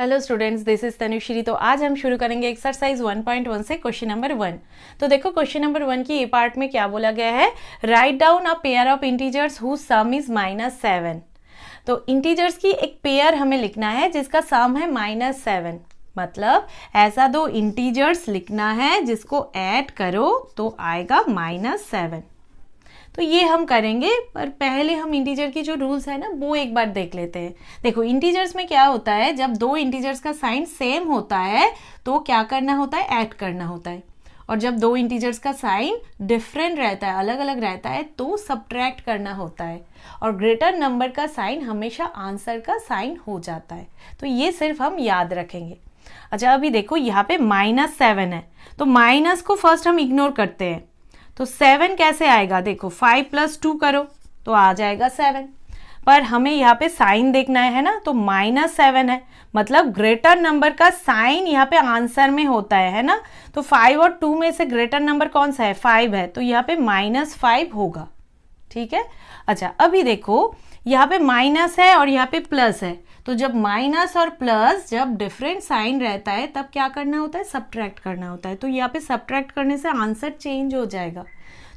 hello students this is Tanushree तो आज हम शुरू करेंगे एक्सरसाइज 1.1 से क्वेश्चन नंबर वन तो देखो क्वेश्चन नंबर वन की ये पार्ट में क्या बोला गया है write down a pair of integers who sum is minus seven तो इंटीजर्स की एक पेयर हमें लिखना है जिसका सम है माइनस सेवन मतलब ऐसा दो इंटीजर्स लिखना है जिसको ऐड करो तो आएगा माइनस सेवन तो ये हम करेंगे पर पहले हम इंटीजर की जो रूल्स है ना वो एक बार देख लेते हैं देखो इंटीजर्स में क्या होता है जब दो इंटीजर्स का साइन सेम होता है तो क्या करना होता है ऐड करना होता है और जब दो इंटीजर्स का साइन डिफरेंट रहता है अलग अलग रहता है तो सब्ट्रैक्ट करना होता है और ग्रेटर नंबर का साइन हमेशा आंसर का साइन हो जाता है तो ये सिर्फ हम याद रखेंगे अच्छा अभी देखो यहाँ पे माइनस सेवन है तो माइनस को फर्स्ट हम इग्नोर करते हैं तो सेवन कैसे आएगा देखो फाइव प्लस टू करो तो आ जाएगा सेवन पर हमें यहाँ पे साइन देखना है ना तो माइनस सेवन है मतलब ग्रेटर नंबर का साइन यहाँ पे आंसर में होता है है ना तो फाइव और टू में से ग्रेटर नंबर कौन सा है फाइव है तो यहाँ पे माइनस फाइव होगा ठीक है अच्छा अभी देखो यहाँ पे माइनस है और यहाँ पे प्लस है तो जब माइनस और प्लस जब डिफरेंट साइन रहता है तब क्या करना होता है सब्ट्रैक्ट करना होता है तो यहाँ पे सब्ट्रैक्ट करने से आंसर चेंज हो जाएगा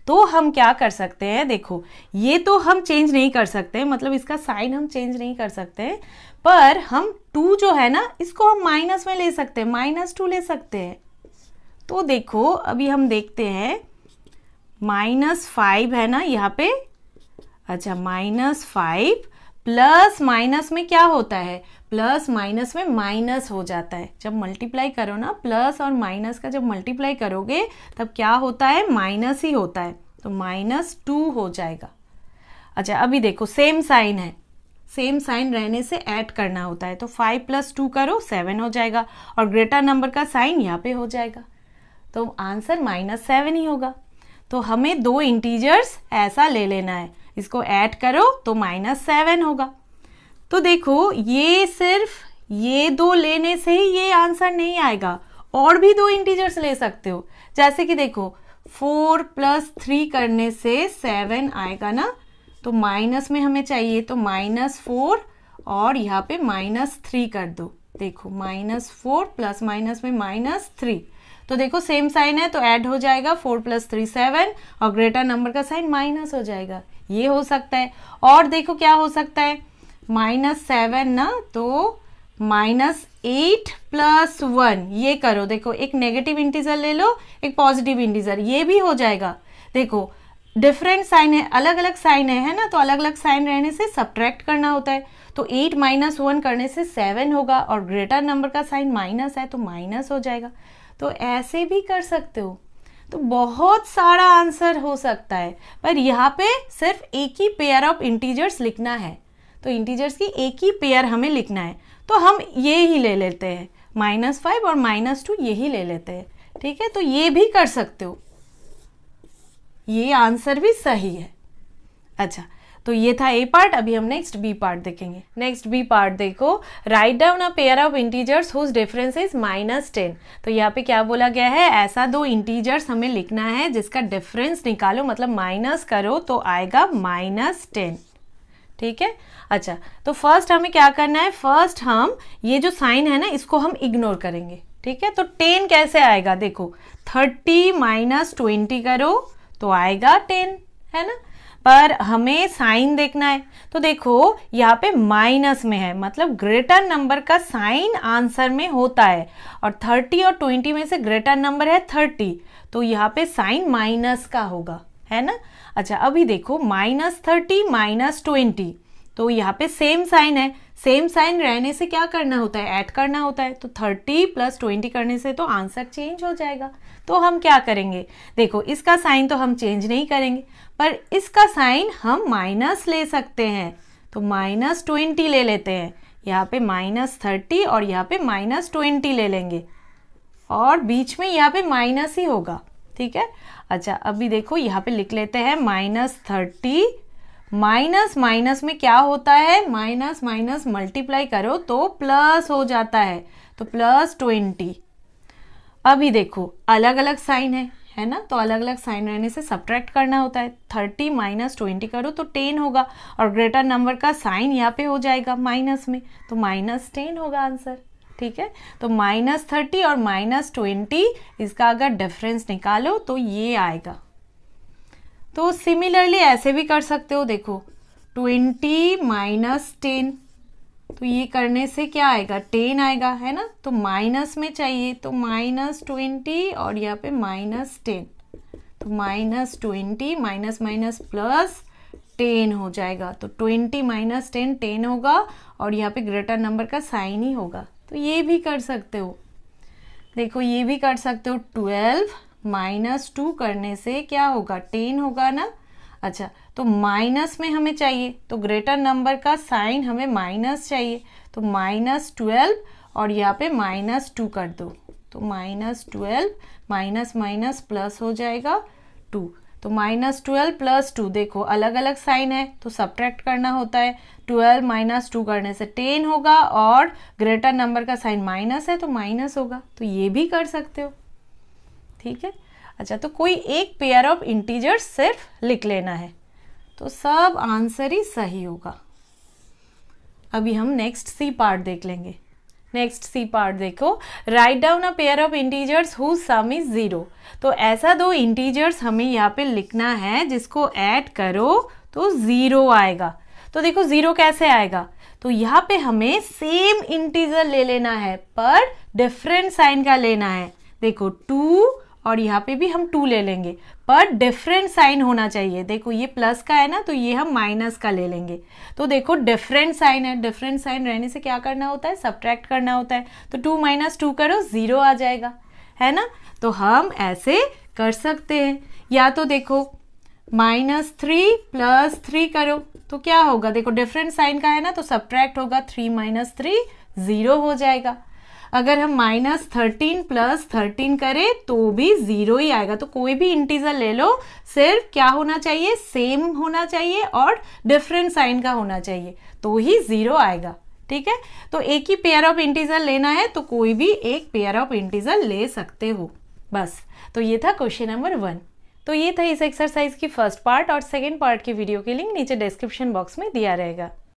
तो हम क्या कर सकते हैं देखो ये तो हम चेंज नहीं कर सकते मतलब इसका साइन हम चेंज नहीं कर सकते हैं पर हम टू जो है ना इसको हम माइनस में ले सकते हैं माइनस टू ले सकते हैं तो देखो अभी हम देखते हैं माइनस फाइव है ना यहाँ पे अच्छा माइनस फाइव प्लस माइनस में क्या होता है प्लस माइनस में माइनस हो जाता है जब मल्टीप्लाई करो ना प्लस और माइनस का जब मल्टीप्लाई करोगे तब क्या होता है माइनस ही होता है तो माइनस टू हो जाएगा अच्छा अभी देखो सेम साइन है सेम साइन रहने से ऐड करना होता है तो फाइव प्लस टू करो सेवन हो जाएगा और ग्रेटर नंबर का साइन यहाँ पे हो जाएगा तो आंसर माइनस सेवन ही होगा तो हमें दो इंटीजर्स ऐसा ले लेना है इसको ऐड करो तो माइनस सेवन होगा तो देखो ये सिर्फ ये दो लेने से ही ये आंसर नहीं आएगा और भी दो इंटीजर्स ले सकते हो जैसे कि देखो फोर प्लस थ्री करने से सेवन आएगा ना तो माइनस में हमें चाहिए तो माइनस फोर और यहाँ पे माइनस थ्री कर दो देखो माइनस फोर प्लस माइनस में माइनस थ्री तो देखो सेम साइन है तो ऐड हो जाएगा फोर प्लस थ्री सेवन और ग्रेटर नंबर का साइन माइनस हो जाएगा ये हो सकता है और देखो क्या हो सकता है माइनस सेवन ना तो माइनस एट प्लस वन ये करो देखो एक नेगेटिव इंटीजर ले लो एक पॉजिटिव इंटीजर ये भी हो जाएगा देखो डिफरेंट साइन है अलग अलग साइन है है ना तो अलग अलग साइन रहने से सब्ट्रैक्ट करना होता है तो एट माइनस वन करने से सेवन होगा और ग्रेटर नंबर का साइन माइनस है तो माइनस हो जाएगा तो ऐसे भी कर सकते हो तो बहुत सारा आंसर हो सकता है पर यहाँ पे सिर्फ एक ही पेयर ऑफ इंटीजर्स लिखना है तो इंटीजर्स की एक ही पेयर हमें लिखना है तो हम ये ही ले लेते हैं माइनस फाइव और माइनस टू यही ले लेते हैं ठीक है तो ये भी कर सकते हो ये आंसर भी सही है अच्छा तो ये था ए पार्ट अभी हम नेक्स्ट बी पार्ट देखेंगे नेक्स्ट बी पार्ट देखो write down a pair of integers whose difference is minus ten तो यहाँ पे क्या बोला गया है ऐसा दो इंटीजर्स हमें लिखना है जिसका डिफरेंस निकालो मतलब माइनस करो तो आएगा माइनस टेन ठीक है अच्छा तो फर्स्ट हमें क्या करना है फर्स्ट हम ये जो साइन है ना इसको हम इग्नोर करेंगे ठीक है तो टेन कैसे आएगा देखो थर्टी माइनस ट्वेंटी करो तो आएगा टेन है ना पर हमें साइन देखना है तो देखो यहाँ पे माइनस में है मतलब ग्रेटर नंबर का साइन आंसर में होता है और 30 और 20 में से ग्रेटर नंबर है 30 तो यहाँ पे साइन माइनस का होगा है ना अच्छा अभी देखो माइनस थर्टी माइनस ट्वेंटी तो यहाँ पे सेम साइन है सेम साइन रहने से क्या करना होता है ऐड करना होता है तो थर्टी प्लस ट्वेंटी करने से तो आंसर चेंज हो जाएगा तो हम क्या करेंगे देखो इसका साइन तो हम चेंज नहीं करेंगे पर इसका साइन हम माइनस ले सकते हैं तो माइनस ट्वेंटी ले लेते हैं यहाँ पे माइनस थर्टी और यहाँ पे माइनस ट्वेंटी ले लेंगे और बीच में यहाँ पे माइनस ही होगा ठीक है अच्छा अभी देखो यहाँ पे लिख लेते हैं माइनस थर्टी माइनस माइनस में क्या होता है माइनस माइनस मल्टीप्लाई करो तो प्लस हो जाता है तो प्लस ट्वेंटी अभी देखो अलग अलग साइन है है ना तो अलग अलग साइन रहने से सब्ट्रैक्ट करना होता है थर्टी माइनस ट्वेंटी करो तो टेन होगा और ग्रेटर नंबर का साइन यहाँ पे हो जाएगा माइनस में तो माइनस टेन होगा आंसर ठीक है तो माइनस थर्टी और माइनस ट्वेंटी इसका अगर डिफरेंस निकालो तो ये आएगा तो सिमिलरली ऐसे भी कर सकते हो देखो ट्वेंटी माइनस टेन तो ये करने से क्या आएगा टेन आएगा है ना तो माइनस में चाहिए तो माइनस ट्वेंटी और यहाँ पे माइनस टेन तो minus twenty minus minus plus ten हो जाएगा तो ट्वेंटी माइनस टेन टेन होगा और यहाँ पे ग्रेटर नंबर का साइन ही होगा तो ये भी कर सकते हो देखो ये भी कर सकते हो ट्वेल्व माइनस टू करने से क्या होगा टेन होगा ना अच्छा तो माइनस में हमें चाहिए तो ग्रेटर नंबर का साइन हमें माइनस चाहिए तो माइनस ट्वेल्व और यहाँ पे माइनस टू कर दो तो minus twelve minus minus plus हो जाएगा टू तो माइनस ट्वेल्व प्लस टू देखो अलग अलग साइन है तो सब्ट्रैक्ट करना होता है ट्वेल्व माइनस टू करने से टेन होगा और ग्रेटर नंबर का साइन माइनस है तो माइनस होगा तो ये भी कर सकते हो ठीक है अच्छा तो कोई एक पेयर ऑफ इंटीजर्स सिर्फ लिख लेना है तो सब आंसर ही सही होगा अभी हम नेक्स्ट सी पार्ट देख लेंगे नेक्स्ट सी पार्ट देखो write down a pair of integers who sum is zero तो ऐसा दो इंटीजर्स हमें यहाँ पे लिखना है जिसको ऐड करो तो ज़ीरो आएगा तो देखो ज़ीरो कैसे आएगा तो यहाँ पे हमें सेम इंटीजर ले लेना है पर डिफरेंट साइन का लेना है देखो टू और यहाँ पे भी हम टू ले लेंगे पर डिफरेंट साइन होना चाहिए देखो ये प्लस का है ना तो ये हम माइनस का ले लेंगे तो देखो डिफरेंट साइन है डिफरेंट साइन रहने से क्या करना होता है सब्ट्रैक्ट करना होता है तो टू माइनस टू करो ज़ीरो आ जाएगा है ना तो हम ऐसे कर सकते हैं या तो देखो माइनस थ्री प्लस थ्री करो तो क्या होगा देखो डिफरेंट साइन का है ना तो सब्ट्रैक्ट होगा थ्री माइनस थ्री ज़ीरो हो जाएगा अगर हम माइनस थर्टीन प्लस थर्टीन करें तो भी ज़ीरो ही आएगा तो कोई भी इंटीजर ले लो सिर्फ क्या होना चाहिए सेम होना चाहिए और डिफरेंट साइन का होना चाहिए तो ही ज़ीरो आएगा ठीक है तो एक ही पेयर ऑफ इंटीजर लेना है तो कोई भी एक पेयर ऑफ इंटीजर ले सकते हो बस तो ये था क्वेश्चन नंबर वन तो ये था इस एक्सरसाइज की फर्स्ट पार्ट और सेकेंड पार्ट की वीडियो की लिंक नीचे डिस्क्रिप्शन बॉक्स में दिया रहेगा